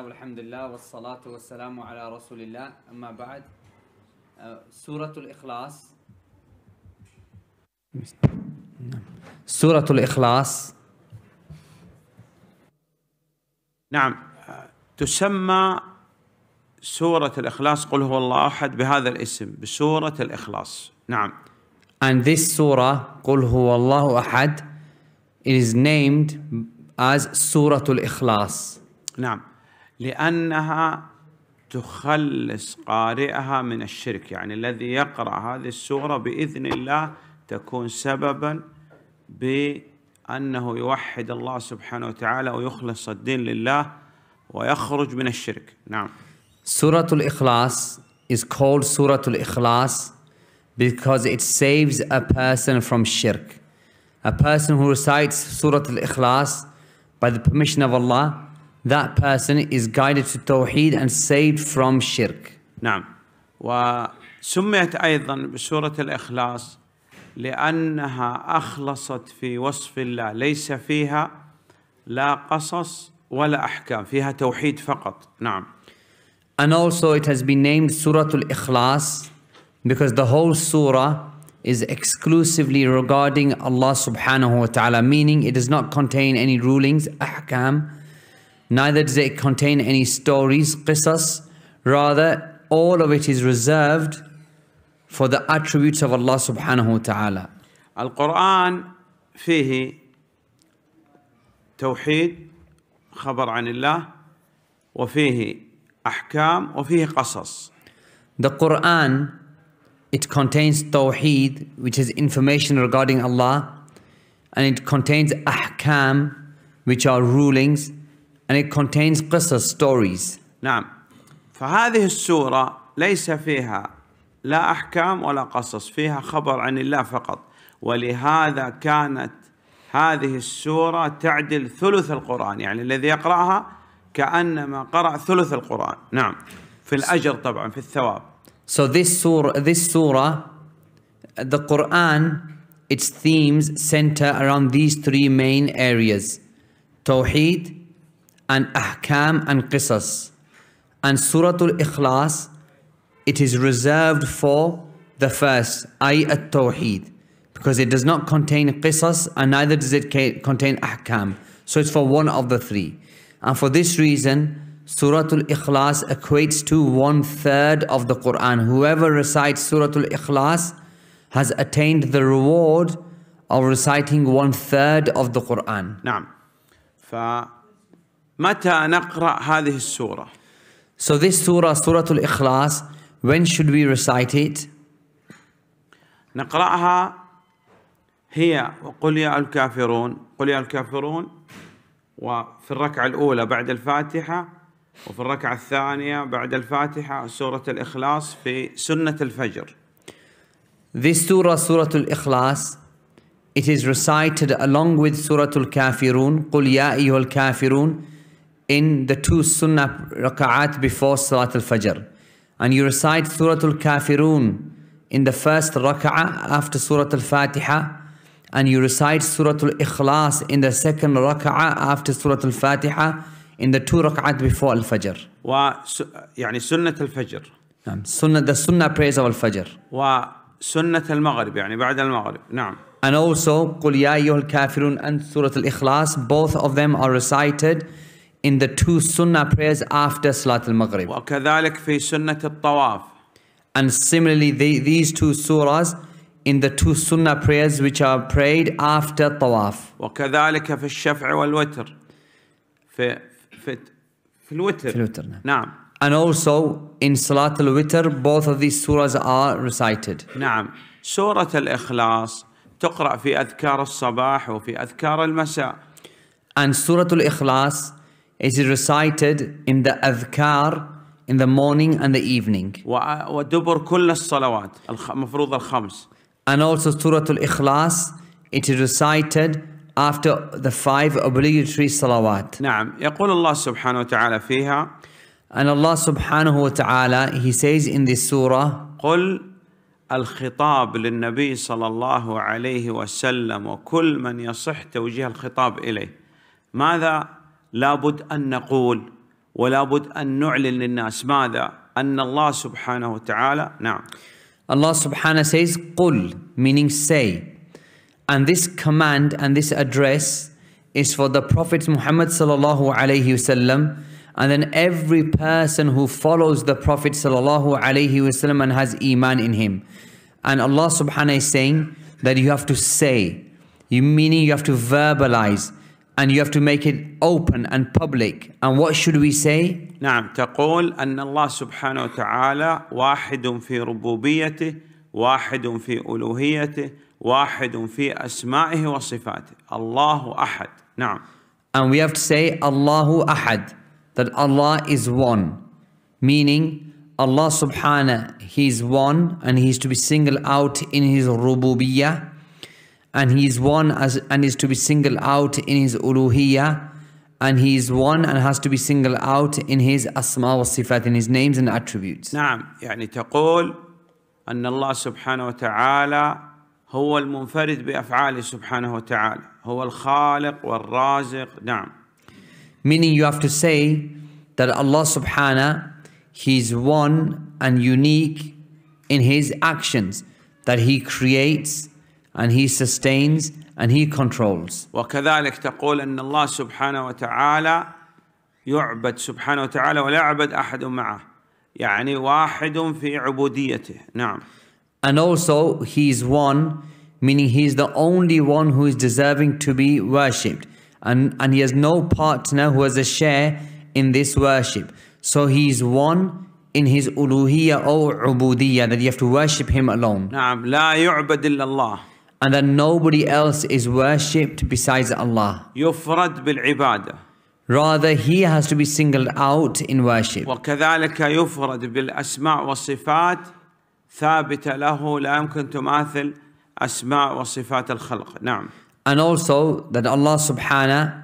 والحمد لله والصلاة والسلام على رسول الله أما بعد آه، سورة الإخلاص نعم. سورة الإخلاص نعم تسمى سورة الإخلاص قل هو الله أحد بهذا الاسم بسورة الإخلاص نعم And this surah قل هو الله أحد is named as سورة الإخلاص نعم لأنها تخلص قارئها من الشرك يعني الذي يقرأ هذه السورة بإذن الله تكون سببا بأنه يوحد الله سبحانه وتعالى ويخلص الدين لله ويخرج من الشرك نعم سورة الإخلاص is called سورة الإخلاص ikhlas because it saves a person from shirk. A person who recites Surah Al-Ikhlas by the permission of Allah that person is guided to Tawhid and saved from shirk نعم وسميت أيضا بسورة الإخلاص لأنها أخلصت في وصف الله ليس فيها لا قصص ولا أحكام فيها توحيد فقط نعم And also it has been named Surah Al-Ikhlas because the whole surah is exclusively regarding Allah subhanahu wa ta'ala meaning it does not contain any rulings, ahkam, Neither does it contain any stories, qisas. Rather, all of it is reserved for the attributes of Allah subhanahu wa ta'ala. القرآن فيه توحيد خبر عن الله وفيه أحكام وفيه قصص. The Quran it contains tawheed which is information regarding Allah and it contains ahkam which are rulings and it contains قصص stories نعم فهذه السورة ليس فيها لا أحكام ولا قصص فيها خبر عن الله فقط ولهذا كانت هذه السورة تعدل ثلث القرآن يعني الذي يقرأها كأنما قرأ ثلث القرآن نعم في الأجر طبعا في الثواب So this surah, this surah, the Quran, its themes center around these three main areas. Tawheed, and ahkam and qisas. And Suratul Al-Ikhlas, it is reserved for the first, ay at-tawheed, because it does not contain qisas and neither does it contain ahkam. So it's for one of the three. And for this reason, Suratul Al-Ikhlas equates to one third of the Quran. Whoever recites Suratul Al-Ikhlas has attained the reward of reciting one third of the Quran. نعم. ف... متى نقرأ هذه السورة؟ So this surah, Surah Al-Ikhlas, when should we recite it? نقرأها هي وقل يا الكافرون قل يا الكافرون وفي الركعة الأولى بعد الفاتحة وفي الركعة الثانية بعد الفاتحة سورة الإخلاص في سنة الفجر. This surah, Surah Al-Ikhlas, it is recited along with Surah Al-Kafirun, قل يا أيها الكافرون, in the two sunnah raka'at before Salat al-Fajr. And you recite Surah al-Kafirun in the first raka'ah after Surah al-Fatiha. And you recite Surah al-Ikhlas in the second raka'ah after Surah al-Fatiha in the two raka'at before al-Fajr. ويعني سنة الفجر. نعم سنة the sunnah prayers of al-Fajr. وسنة المغرب يعني بعد المغرب نعم. And also قل يا أيها الكافرون and Surah al-Ikhlas both of them are recited in the two sunnah prayers after Salat al-Maghrib. وكذلك في سنة الطواف. And similarly, the, these two surahs in the two sunnah prayers which are prayed after tawaf. وكذلك في الشفع والوتر. في في في الوتر. في الوتر نعم. نعم. And also in Salat al-Witr, both of these surahs are recited. نعم. سورة الإخلاص تقرأ في أذكار الصباح وفي أذكار المساء. And Surah al-Ikhlas is recited in the adhkar in the morning and the evening. ودبر كل الصلوات المفروض الخمس. And also Surah Al-Ikhlas, it is recited after the five obligatory salawat. نعم يقول subhanahu wa ta'ala فيها And Allah subhanahu wa ta'ala, he says in this surah, قل الخطاب للنبي صلى الله عليه وسلم وكل من يصح توجيه الخطاب إليه ماذا لابد ان نقول ولابد ان نعلن للناس ماذا؟ ان الله سبحانه وتعالى نعم. Allah سبحانه says, قل meaning say. And this command and this address is for the Prophet Muhammad الله عليه وسلم, and then every person who follows the Prophet sallallahu alayhi wasallam and has iman in him. And Allah subhanahu is saying that you have to say, you meaning you have to verbalize and you have to make it open and public. And what should we say? نعم تقول أن الله سبحانه وتعالى واحد في ربوبيته واحد في ألوهيته واحد في أسمائه وصفاته الله أحد نعم And we have to say الله أحد that Allah is one meaning Allah subhanahu is one and He is to be singled out in his rububiyyah and he is one as and is to be singled out in his uluhiyah and he is one and has to be singled out in his asma wa sifat in his names and attributes نعم يعني تقول أن الله سبحانه وتعالى هو المنفرد بأفعاله سبحانه وتعالى هو الخالق والرازق نعم meaning you have to say that Allah subhanahu he is one and unique in his actions that he creates and he sustains and he controls. وكذلك تقول أن الله سبحانه وتعالى يعبد سبحانه وتعالى ولا يعبد أحد معه يعني واحد في عبوديته نعم And also he is one meaning he is the only one who is deserving to be worshipped and, and he has no partner who has a share in this worship. So he is one in his uluhiyya or ubudiyya that you have to worship him alone. نعم لا يعبد إلا الله and that nobody else is worshipped besides Allah. Rather, he has to be singled out in worship. وكذلك يفرد بالأسماء والصفات ثابتة له لا يمكن تماثل أسماء وصفات الخلق. نعم. And also that Allah subhanahu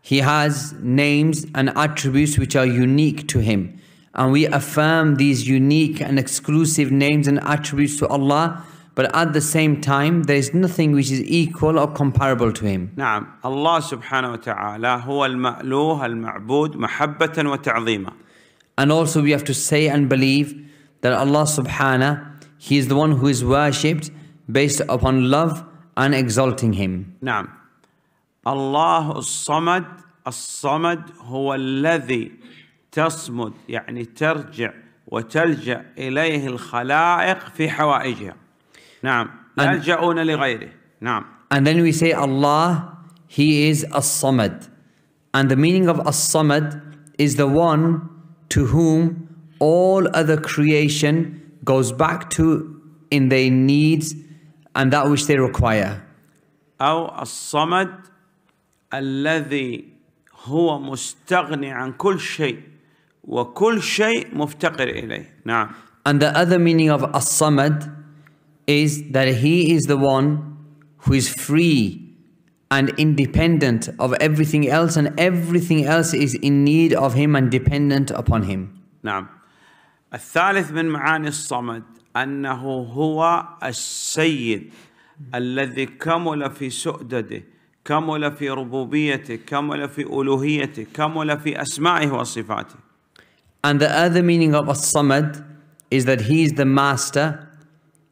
he has names and attributes which are unique to him. And we affirm these unique and exclusive names and attributes to Allah but at the same time there is nothing which is equal or comparable to him. نعم الله سبحانه وتعالى هو المألوه المعبود محبة وتعظيما. And also we have to say and believe that Allah subhanahu he is the one who is worshipped based upon love and exalting him. نعم الله الصمد الصمد هو الذي تصمد يعني ترجع وتلجأ إليه الخلائق في حوائجها. نعم يلجؤون لغيره نعم and then we say Allah he is as-samad and the meaning of as-samad is the one to whom all other creation goes back to in their needs and that which they require أو الصمد الذي هو مستغني عن كل شيء وكل شيء مفتقر إليه نعم and the other meaning of as-samad is that he is the one who is free and independent of everything else and everything else is in need of him and dependent upon him. نعم. الثالث من معاني الصمد أنه هو السيد الذي كمل في سؤدده كمل في ربوبيته كمل في ألوهيته كمل في أسمائه وصفاته And the other meaning of الصمد is that he is the master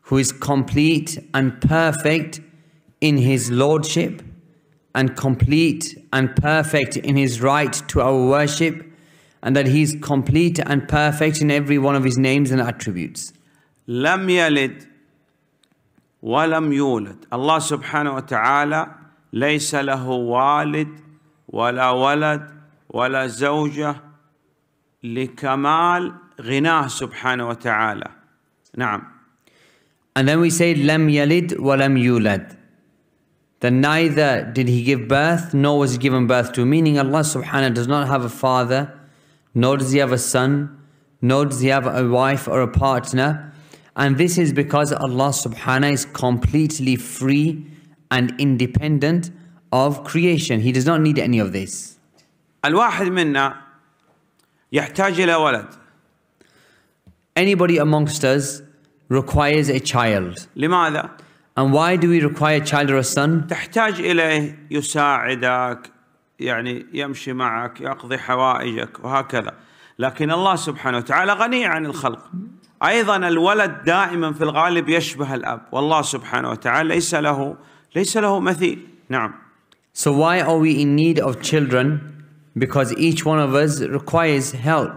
who is complete and perfect in his lordship and complete and perfect in his right to our worship and that he is complete and perfect in every one of his names and attributes. لم يلد ولم يولد الله سبحانه وتعالى ليس له والد ولا ولد ولا زوجة لكمال غناه سبحانه وتعالى نعم and then we say lam yalid walam yulad. Then neither did he give birth, nor was he given birth to. Meaning Allah subhanahu does not have a father, nor does he have a son, nor does he have a wife or a partner. And this is because Allah subhanahu is completely free and independent of creation. He does not need any of this. Anybody amongst us requires a child. لماذا؟ And why do we require a child or a son? تحتاج إليه يساعدك يعني يمشي معك يقضي حوائجك وهكذا لكن الله سبحانه وتعالى غني عن الخلق أيضا الولد دائما في الغالب يشبه الأب والله سبحانه وتعالى ليس له ليس له مثيل نعم So why are we in need of children? Because each one of us requires help.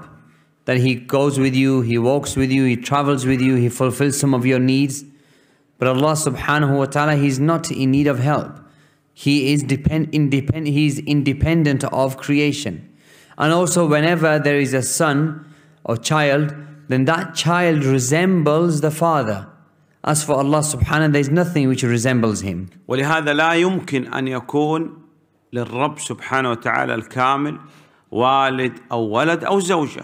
that He goes with you, He walks with you, He travels with you, He fulfills some of your needs. But Allah subhanahu wa ta'ala, He's not in need of help. He is depend, independent, He's independent of creation. And also, whenever there is a son or child, then that child resembles the father. As for Allah subhanahu, there is nothing which resembles him. ولهذا لا يمكن أن يكون للرب سبحانه وتعالى الكامل والد أو ولد أو زوجة.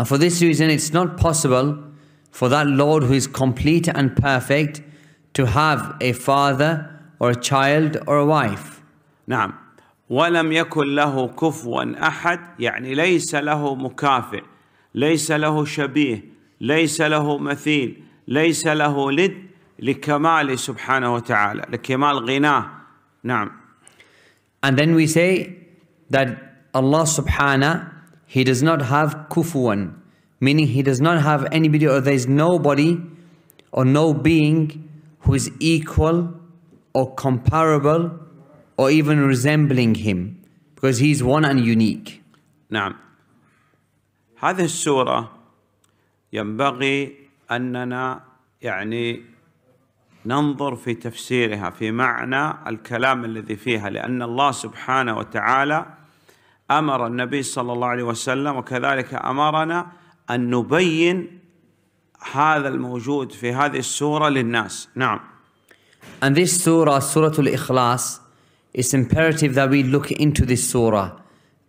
And for this reason, it's not possible for that Lord who is complete and perfect to have a father or a child or a wife. نعم ولم يكن له كفوا احد يعني ليس له مكافئ ليس له شبيه ليس له مثيل ليس له لد لكمال سبحانه وتعالى لكمال غناه نعم And then we say that Allah subhanahu he does not have kufuwan, meaning he does not have anybody or there is nobody or no being who is equal or comparable or even resembling him because he is one and unique. نعم. هذه السورة ينبغي أننا يعني ننظر في تفسيرها في معنى الكلام الذي فيها لأن الله سبحانه وتعالى امر النبي صلى الله عليه وسلم وكذلك امرنا ان نبين هذا الموجود في هذه السوره للناس نعم And this surah, Surah Al-Ikhlas, it's imperative that we look into this surah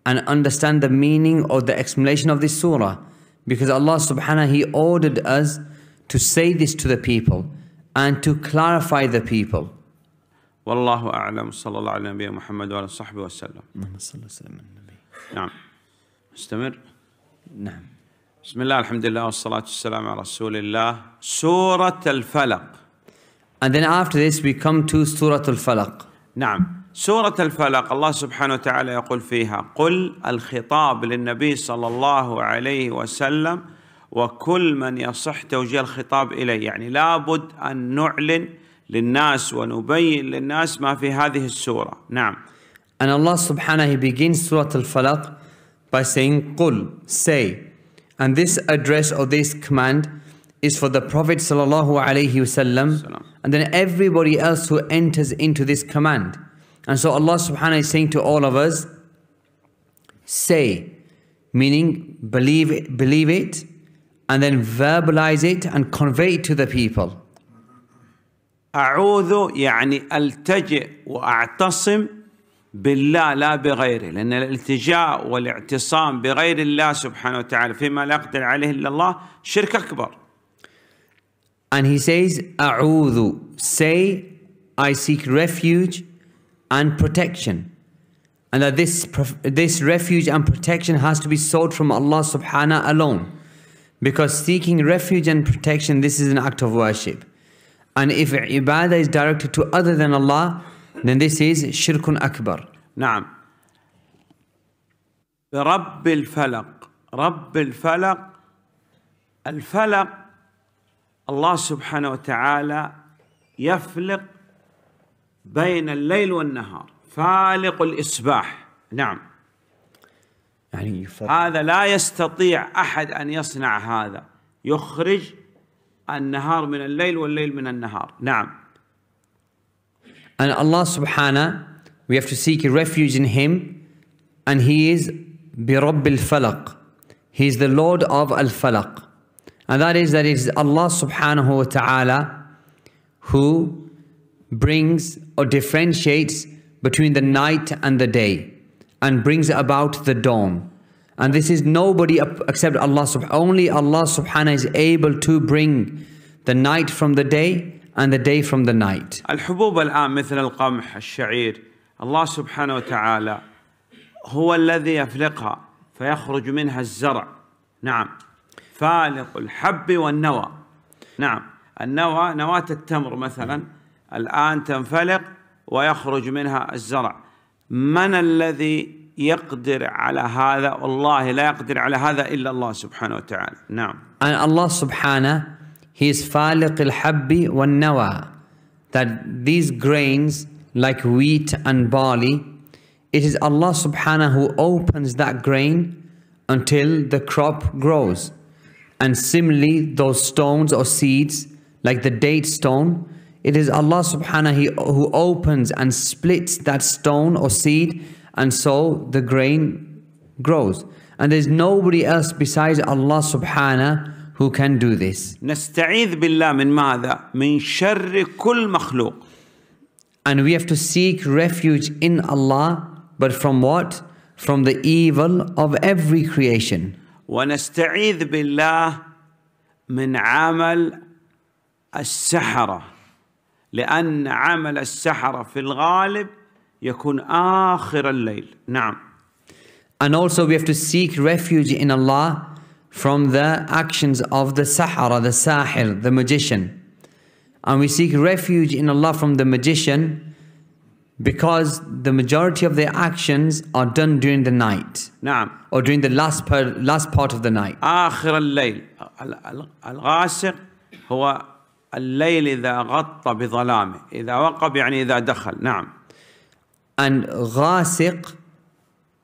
and understand the meaning or the explanation of this surah. Because Allah subhanahu He ordered us to say this to the people and to clarify the people. Wallahu والله أعلم صلى الله على نبينا wa وعلى wa وسلم. نعم استمر نعم بسم الله الحمد لله والصلاة والسلام على رسول الله سورة الفلق And then after this we come to سورة الفلق نعم سورة الفلق الله سبحانه وتعالى يقول فيها قل الخطاب للنبي صلى الله عليه وسلم وكل من يصح توجيه الخطاب إليه يعني لابد أن نعلن للناس ونبين للناس ما في هذه السورة نعم And Allah subhanahu He begins Surah Al-Falaq by saying, Qul, say. And this address or this command is for the Prophet sallallahu wasallam, and then everybody else who enters into this command. And so Allah subhanahu is saying to all of us, say, meaning believe it, believe it, and then verbalize it and convey it to the people. أعوذ يعني ألتجئ وأعتصم بالله لا بغيره لأن الالتجاء والاعتصام بغير الله سبحانه وتعالى فيما لا يقدر عليه إلا الله شرك أكبر And he says أعوذ Say I seek refuge and protection and that this, this refuge and protection has to be sought from Allah subhanahu alone because seeking refuge and protection this is an act of worship and if ibadah is directed to other than Allah then this is شرك أكبر نعم رب الفلق رب الفلق الفلق الله سبحانه وتعالى يفلق بين الليل والنهار فالق الإصباح نعم يعني يفرق. هذا لا يستطيع أحد أن يصنع هذا يخرج النهار من الليل والليل من النهار نعم And Allah subhanahu, we have to seek a refuge in Him. And He is birabbil falak. He is the Lord of Al-Falaq. And that is that it is Allah subhanahu wa ta'ala who brings or differentiates between the night and the day and brings about the dawn. And this is nobody except Allah subhanahu. Only Allah subhanahu is able to bring the night from the day and the day from the night. الحبوب الآن مثل القمح الشعير الله سبحانه وتعالى هو الذي يفلقها فيخرج منها الزرع نعم فالق الحب والنوى نعم النوى نواة التمر مثلا الآن تنفلق ويخرج منها الزرع من الذي يقدر على هذا والله لا يقدر على هذا إلا الله سبحانه وتعالى نعم الله سبحانه He is Faliq al-Habbi wa nawa That these grains like wheat and barley, it is Allah subhanahu who opens that grain until the crop grows. And similarly, those stones or seeds, like the date stone, it is Allah subhanahu who opens and splits that stone or seed, and so the grain grows. And there's nobody else besides Allah subhanahu who can do this. نستعيذ بالله من ماذا؟ من شر كل مخلوق. And we have to seek refuge in Allah, but from what? From the evil of every creation. ونستعيذ بالله من عمل السحرة لأن عمل السحرة في الغالب يكون آخر الليل نعم And also we have to seek refuge in Allah from the actions of the Sahara, the Sahir, the magician. And we seek refuge in Allah from the magician because the majority of their actions are done during the night. نعم. Or during the last, per, last part of the night. آخر الليل الغاسق هو الليل إذا غطى بظلامه إذا وقب يعني إذا دخل نعم. And غاسق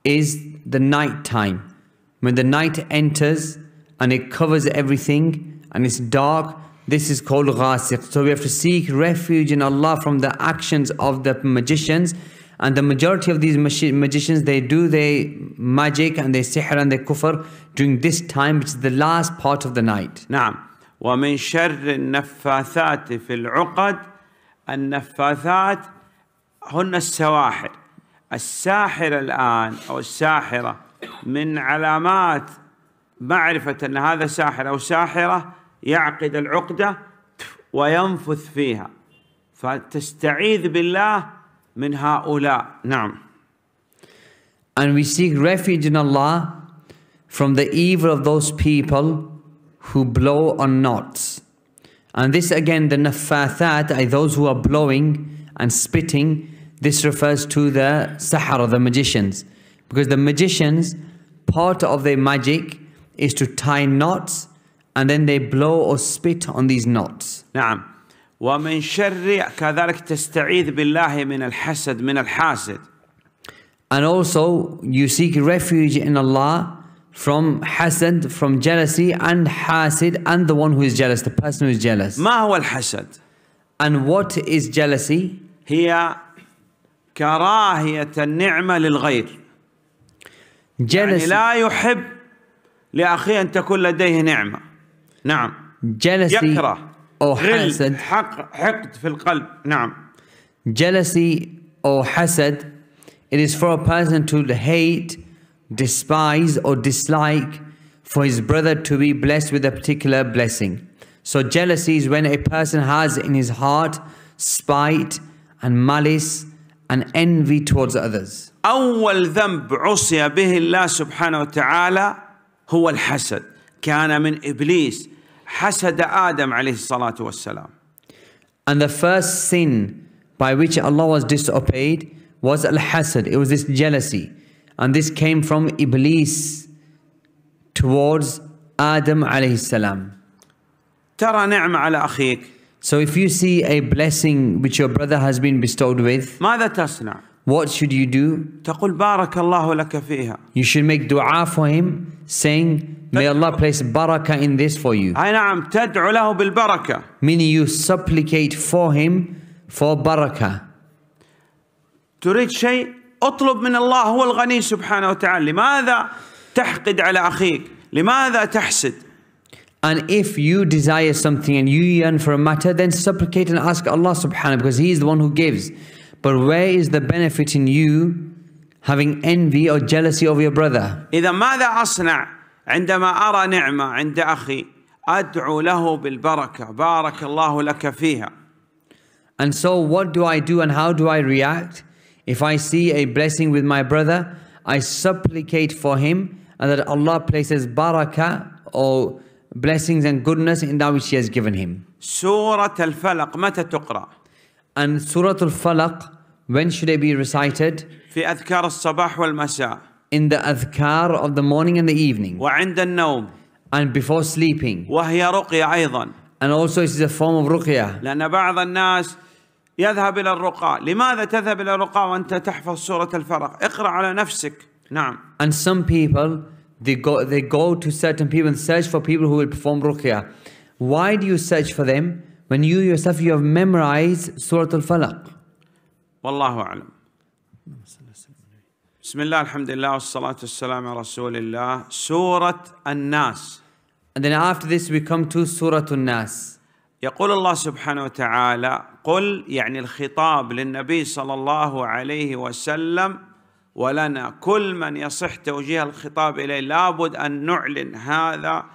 is the night time. When the night enters, and it covers everything and it's dark. This is called ghasiq. So we have to seek refuge in Allah from the actions of the magicians. And the majority of these magicians, they do their magic and their sihr and their kufr during this time, which is the last part of the night. نعم. ومن شر النفاثات في العقد النفاثات هن السواحر الساحر الآن أو الساحرة من علامات معرفة أن هذا ساحر أو ساحرة يعقد العقدة وينفث فيها فتستعيذ بالله من هؤلاء نعم And we seek refuge in Allah from the evil of those people who blow on knots. And this again, the nafathat are those who are blowing and spitting. This refers to the sahara, the magicians. Because the magicians, part of their magic is to tie knots and then they blow or spit on these knots. نعم ومن شر كذلك تستعيذ بالله من الحسد من الحاسد. And also you seek refuge in Allah from hasad, from jealousy and hasid and the one who is jealous, the person who is jealous. ما هو الحسد؟ And what is jealousy? هي كراهية النعمة للغير. Jealousy. يعني لا يحب لأخيه أن تكون لديه نعمة نعم جلسي يكره أو حسد حق حقد في القلب نعم jealousy or hasad it is for a person to hate despise or dislike for his brother to be blessed with a particular blessing. So, jealousy is when a person has in his heart spite and malice and envy towards others. أول ذنب عصي به الله سبحانه وتعالى هو الحسد كان من ابليس حسد ادم عليه الصلاة والسلام And the first sin by which Allah was disobeyed was al-hasad. It was this jealousy. And this came from Iblis towards Adam alayhi salam. ترى نعمة على أخيك. So if you see a blessing which your brother has been bestowed with, ماذا تصنع? What should you do? تقول بارك الله لك فيها. You should make dua for him saying, May Allah place barakah in this for you. نعم تدعو له بالبركة. Meaning you supplicate for him for barakah. تريد شيء اطلب من الله هو الغني سبحانه وتعالى لماذا تحقد على أخيك لماذا تحسد And if you desire something and you yearn for a matter, then supplicate and ask Allah subhanahu because He is the one who gives. But where is the benefit in you having envy or jealousy of your brother. إذا ماذا أصنع عندما أرى نعمة عند أخي أدعو له بالبركة بارك الله لك فيها. And so what do I do and how do I react? If I see a blessing with my brother, I supplicate for him and that Allah places baraka or blessings and goodness in that which He has given him. al-Falaq, متى تقرأ؟ And Surah Al-Falaq when should they be recited? في أذكار الصباح والمساء. In the أذكار of the morning and the evening. وعند النوم. And before sleeping. وهي رقية أيضا. And also it is a form of رقية. لأن بعض الناس يذهب إلى الرقاء، لماذا تذهب إلى الرقاء وأنت تحفظ سورة الفلق؟ اقرأ على نفسك. نعم. And some people they go they go to certain people and search for people who will perform ruqya. Why do you search for them when you yourself you have memorized Surah Al-Falaq? والله أعلم بسم الله الحمد لله والصلاة والسلام على رسول الله سورة الناس And then after this we come to سورة الناس يقول الله سبحانه وتعالى قل يعني الخطاب للنبي صلى الله عليه وسلم ولنا كل من يصح توجيه الخطاب إليه لابد أن نعلن هذا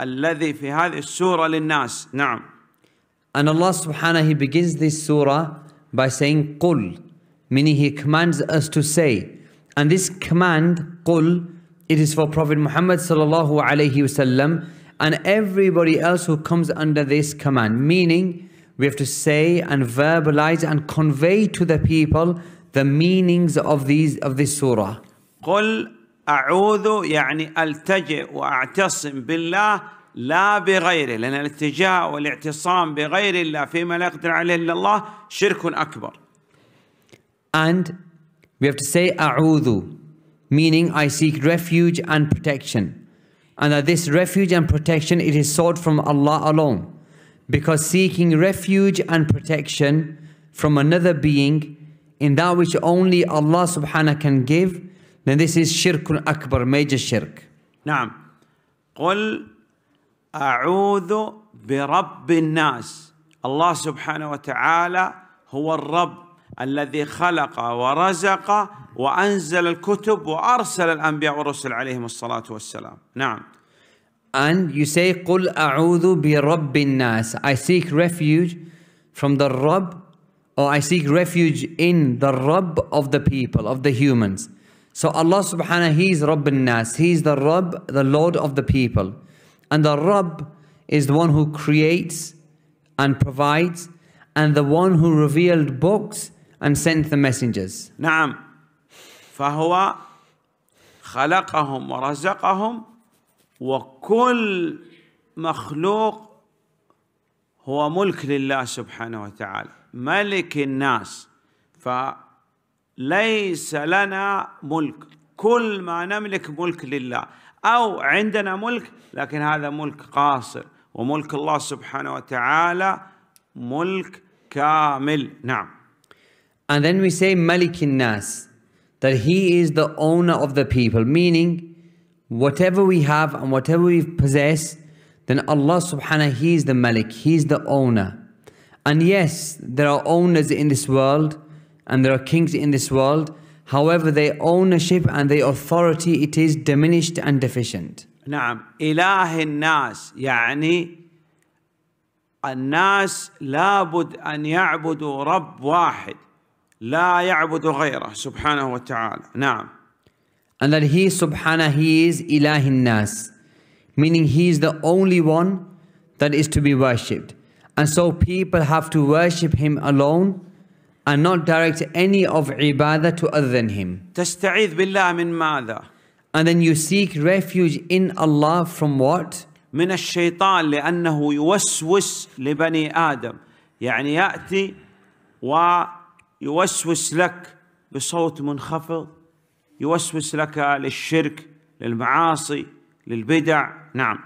الذي في هذه السورة للناس نعم And Allah subhanahu he begins this surah by saying Qul, meaning he commands us to say. And this command, Qul, it is for Prophet Muhammad sallallahu alaihi wasallam and everybody else who comes under this command. Meaning, we have to say and verbalize and convey to the people the meanings of these of this surah. قل أعوذ يعني ألتجئ وأعتصم بالله لا بغيره لأن الالتجاء والاعتصام بغير الله فيما لا يقدر عليه إلا الله شرك أكبر And we have to say أعوذ meaning I seek refuge and protection and that this refuge and protection it is sought from Allah alone because seeking refuge and protection from another being in that which only Allah subhanahu can give then this is shirkun akbar major shirk نعم قل اعوذ برب الناس الله سبحانه وتعالى هو الرب الذي خلق ورزق وانزل الكتب وارسل الانبياء والرسل عليهم الصلاه والسلام نعم and you say قل أعوذ برب الناس I seek refuge from the Rabb or I seek refuge in the Rabb of the people of the humans so Allah subhanahu he is Rabb الناس he is the Rabb the Lord of the people And the Rabb is the one who creates and provides and the one who revealed books and sent the messengers. نعم فهو خلقهم ورزقهم وكل مخلوق هو ملك لله سبحانه وتعالى ملك الناس فليس لنا ملك كل ما نملك ملك لله أو عندنا ملك لكن هذا ملك قاصر وملك الله سبحانه وتعالى ملك كامل نعم And then we say Malik nas that he is the owner of the people meaning whatever we have and whatever we possess then Allah subhanahu wa he is the Malik he is the owner and yes there are owners in this world and there are kings in this world However, their ownership and their authority, it is diminished and deficient. نعم إله الناس يعني الناس لابد أن يعبدوا رب واحد لا يعبدوا غيره سبحانه وتعالى نعم And that he subhana he is إله الناس meaning he is the only one that is to be worshipped. And so people have to worship him alone and not direct any of ibadah to other than Him. تستعيذ بالله من ماذا؟ And then you seek refuge in Allah from what? من الشيطان لأنه يوسوس لبني آدم يعني يأتي ويوسوس لك بصوت منخفض يوسوس لك للشرك للمعاصي للبدع نعم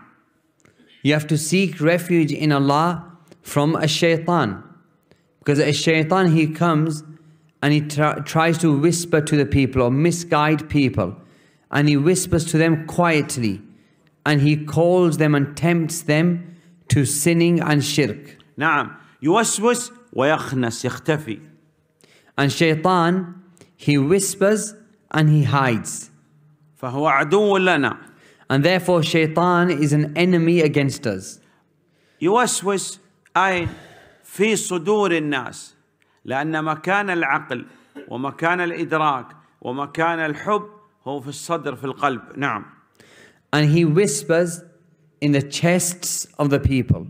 You have to seek refuge in Allah from a shaitan because a shaitan, he comes and he tries to whisper to the people or misguide people. And he whispers to them quietly. And he calls them and tempts them to sinning and shirk. نعم يوسوس ويخنس يختفي. And shaitan, he whispers and he hides. فهو عدو And therefore shaitan is an enemy against us. يوسوس أين في صدور الناس لأن مكان العقل ومكان الإدراك ومكان الحب هو في الصدر في القلب نعم And he whispers in the chests of the people.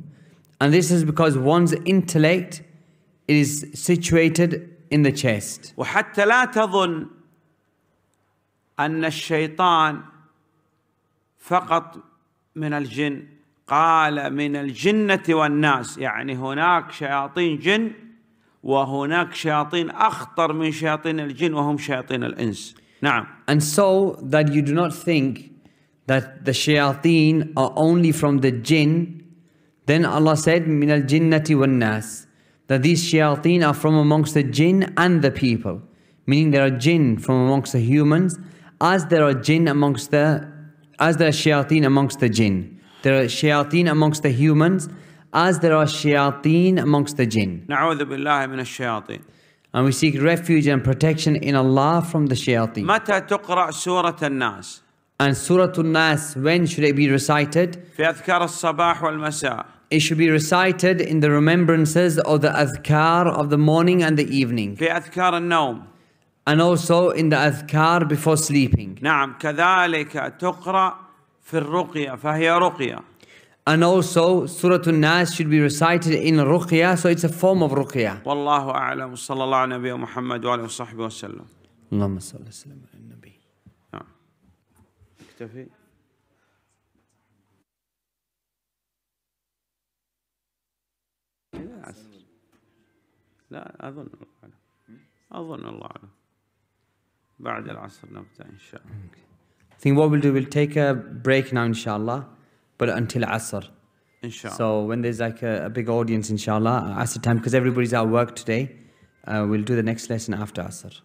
And this is because one's intellect is situated in the chest. وحتى لا تظن أن الشيطان فقط من الجن قال من الجنة والناس يعني هناك شياطين جن وهناك شياطين أخطر من شياطين الجن وهم شياطين الإنس نعم And so that you do not think that the shayateen are only from the jinn then Allah said من الجنة والناس that these shayateen are from amongst the jinn and the people meaning there are jinn from amongst the humans as there are jinn amongst the as there are shayateen amongst the jinn There are shayateen amongst the humans as there are shayateen amongst the jinn. من الشياطين. And we seek refuge and protection in Allah from the shayateen. متى تقرأ سورة الناس؟ And Surah al nas when should it be recited? في أذكار الصباح والمساء. It should be recited in the remembrances of the azkar of the morning and the evening. في أذكار النوم. And also in the azkar before sleeping. نعم كذلك تقرأ في الرقية فهي رقية And also, سورة الناس should be recited in ruqya, so it's a form of رقية. والله أعلم صلى الله على نبي محمد وعلى وصحبه وسلم. اللهم صل وسلم على النبي. نعم. اكتفي. لا لا أظن الله أعلم. أظن الله أعلم. بعد العصر نبدأ إن شاء الله. I think what we'll do, we'll take a break now, inshallah, but until Asr. Inshallah. So when there's like a, a big audience, inshallah, Asr time, because everybody's at work today, uh, we'll do the next lesson after Asr.